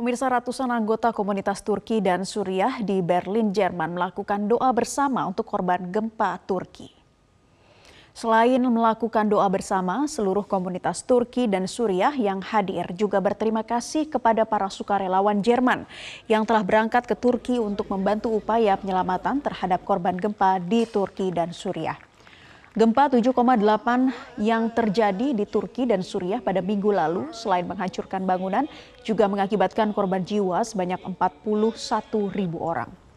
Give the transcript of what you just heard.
Pemirsa ratusan anggota komunitas Turki dan Suriah di Berlin, Jerman melakukan doa bersama untuk korban gempa Turki. Selain melakukan doa bersama, seluruh komunitas Turki dan Suriah yang hadir juga berterima kasih kepada para sukarelawan Jerman yang telah berangkat ke Turki untuk membantu upaya penyelamatan terhadap korban gempa di Turki dan Suriah. Gempa 7,8 yang terjadi di Turki dan Suriah pada minggu lalu selain menghancurkan bangunan juga mengakibatkan korban jiwa sebanyak 41 ribu orang.